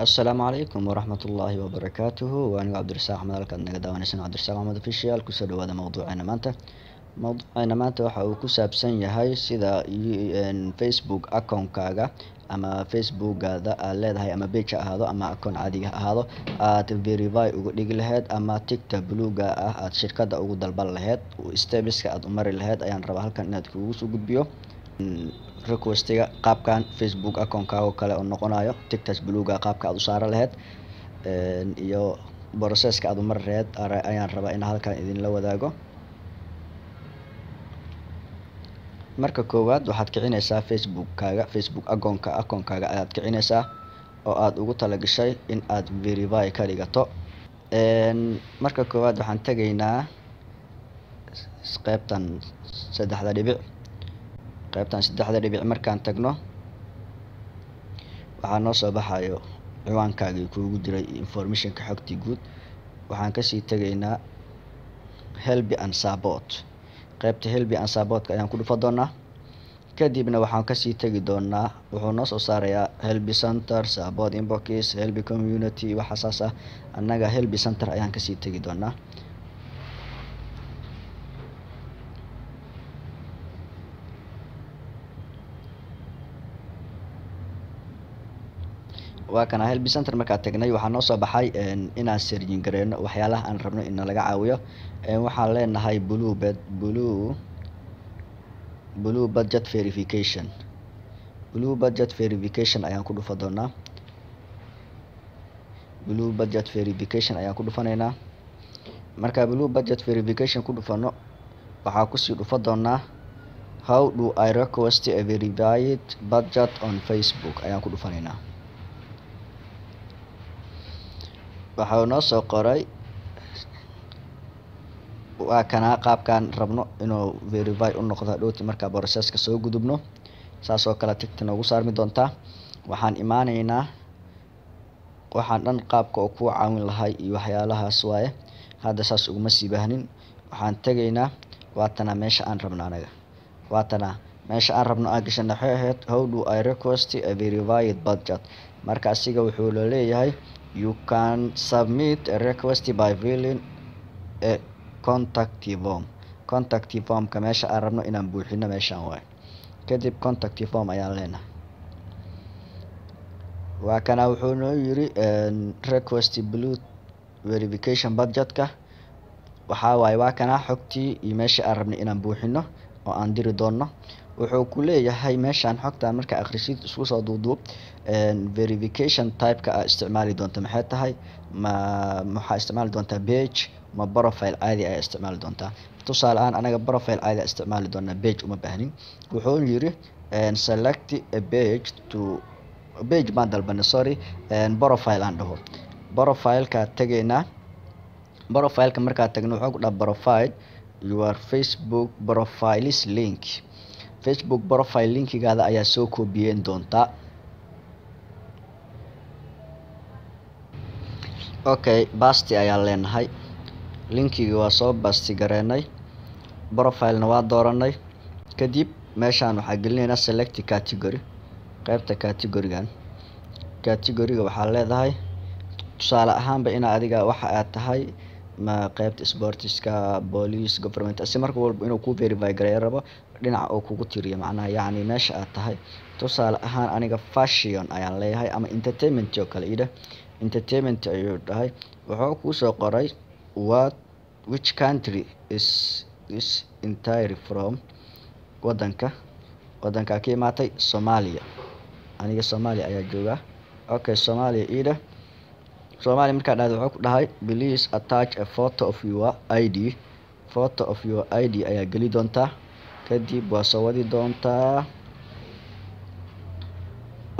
asalaamu calaykum waraxmat ullaahi wabarakaatuhu waa anigo cabdirasaaq axmed halkaad naga daawanaysan cabdirasaaq axmed official kusoo dhawaada mawduuceena maanta mawduuceena maanta waxa uu ku saabsan yahay sida facebook account ama facebookaada aad leedahay ama bage ahaado ama account caadiga ahaado aad verify uga dhigi lahayd ama tigta buluuga ah aad shirkadda ugu dalban lahayd stebiska aad u mari lahayd ayaan rabaa halkan inaad kugu soo gudbiyo requestiga qaabkan facebook accoonkaago kale oo noqonayo tictas bluga qaabka aad u saara laheyd iyo brocesska aad umar reed ayaan rabaa in halkan idinla wadaago marka koowaad waxaad kicinaysaa facebookkaaga facebook agoonka akoonkaaga ayaad kicinaysaa oo aada ugu talagashay in aada verify ka dhigato marka koowaad waxaan tegaynaa qeybtan saddexda dhibic qaybtan saddexda dhibic markaan tagno waxaa noo soo baxayo ciwaankaagii kuugu diray informationka xogtii guud waxaan kasii tegaynaa helbi and sabot qaybta helbi and sabotka ayaan ku dhufa doonaa kadibna waxaan kasii tegi doonaa wuxuu noo soo saarayaa helbi center sabot inbox helbi community waxaasaas ah annaga helbi center ayaan kasii tegi doonaa waa kan hilby center markaan tagnay waxaa noo soo baxay inaan siryin gareyno waxyaalaha aan rabno in laga caawiyo waxaan leenahay blue bed blue budget verification blue budget verification ayaan ku dhufa doonaa blue budget verification ayaan ku dhufanaynaa markaa blue budget verification ku dhufano waxaa kusii dhufa doonaa how do i request a verified budget on facebook ayaan ku dhufanaynaa waxau noo soo qoray waa kanaa qaabkaan rabno inuu verify u noqdo hadhowti markaa borosesska soo gudubno saasoo kale tigta noogu saarmi doontaa waxaan imaanaynaa waxaan dhan qaabka oo kuu caawin lahay iyo waxyaalahaas waaye hadda saas uguma sii baahnin waxaan tegaynaa waatanaa meesha aan rabno anaga waatanaa meesha aan rabno aan gashanay waxay ahayd how do i request a verified budget marka asiga wuxuu laleeyahay You can submit a request by filling a contact form. Contact formka meesha aan rabno inaan buuxino meeshaan waay. Kadib contact form ayaan leenahay. waa kana wuxuu noo yiri request blue verification budgetka waxaa waaye waa kana xogtii iyo meesha aan rabnay inaan buuxino oo aan diri doonno wuxuu ku leeyahay meeshaan xogta marka akhrisid isku soo duuduub verification typeka a isticmaali doonta maxay tahay ma maxaa isticmaali doontaa bage ma profile caadi a isticmaali doontaa tusaale ahaan anaga profile caadi a isticmaali doonaa bage uma baahnin wuxuu yiri select a bage to bage baan dalbana sorry profile aan dhaho profileka tegaynaa profileka markaa tagno wuxuu ku dhaha profile your facebook profile link facebook profile linkigaada ayaa soo koobiyeen doontaa okay basti ayaa leenahay linkigii waa soo basti gareenay profilena waa dooranay kadib meeshaan waxaa gelinaynaa ah select category qeybta categorygan categoryga waxaa leedahay tusaale ahaanba inaa adiga waxa aad tahay ma qaybta sportiska booliis government si marka walba inuu ku verify gareeyo rabo dhinaca oo kugu tiriyo macnaha yacni meesha aad tahay tusaale ahaan aniga fashion ayaan leeyahay ama entertainment oo kale idhah entertainment ayuu dhahay wuxuu kuusoo qoray what which country is is entire from wadanka wadanka ka imaatay soomaaliya aniga soomaaliya ayaa joogaa okay soomaaliya idhah Soomaali markaa dhahdo wuxuu ku dhahay Please attach a photo of your d Photo of your i d ayaa geli doontaa kadib waa soo wadi doontaa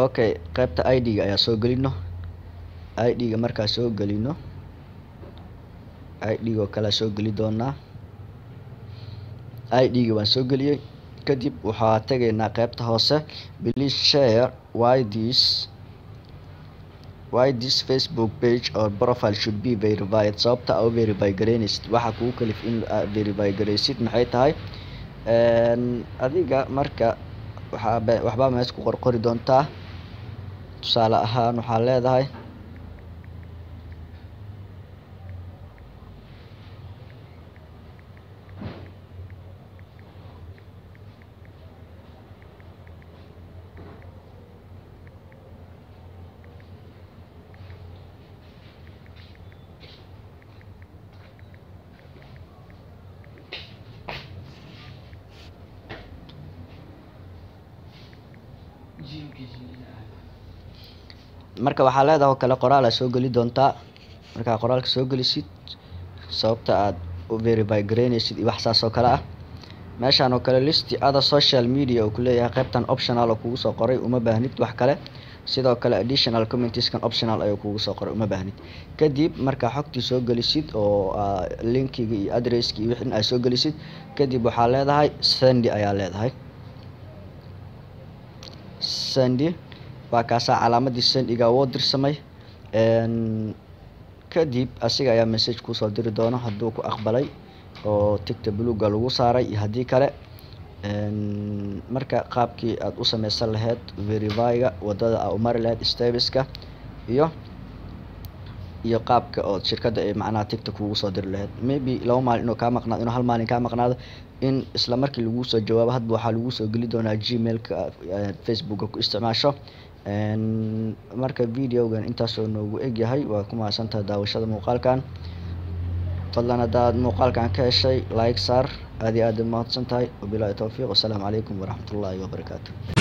okay qaybta d ga ayaa soo gelino i d ga markaa soo gelino i d ga oo kalea soo geli doonaa i d ga waan soo geliyey kadib waxaa tegaynaa qaybta hoose Please share why this why this facebook page or profile should be verified sababta au verify gareynesid waxaa kugu kalif in verify gareysid maxay tahay adiga marka waxbaa meesha ku qorqori doontaa tusaale ahaan waxaa leedahay marka waxaa leedaha oo kale qoraala soo geli doontaa markaa qoraalka soo gelisid sababta aad u verify gareynaysid iyo wax saas oo kale ah meeshaan oo kale listi other social media uu ku leeyahay qaybtan optional oo kugu soo qoray uma baahnid wax kale sidoo kale additional commentieskan optional ayuu kugu soo qoray uma baahnid kadib markaa xogtii soo gelisid oo ah, linkiga iyo adresski iyo wixin aad soo gelisid kadib waxaa leedahay sendi ayaa leedahay sandi waa kaasa calaamadii sandiga woo dirsamay kadib asiga ayaa message kuusoo diri doono hadduu ku aqbalay oo tigta buluga lagu saaray iyo haddii kale marka qaabkii aada u sameysan laheyd verify waddada wadada aa u mari laheyd stabiska iyo iyo qaabka ood shirkada ee macnaha tigta kugu soo diri lahayd maybe laba maalin inuu kaa maqnaado inuu hal maalin kaa maqnaado in isla markii laguu soo jawaabo hadba waxaa laguu soo geli doonaa gmailka eh, facebooka ku isticmaasho marka videogan intaasoo noogu egyahay waa ku mahadsantaha daawashada muuqaalkan fadlan haddaad muuqaalkan ka heshay like sar aad aad mahadsan tahay wabilaahi towfiiq wasalaamu calaykum waraxmatullaahi wabarakaatu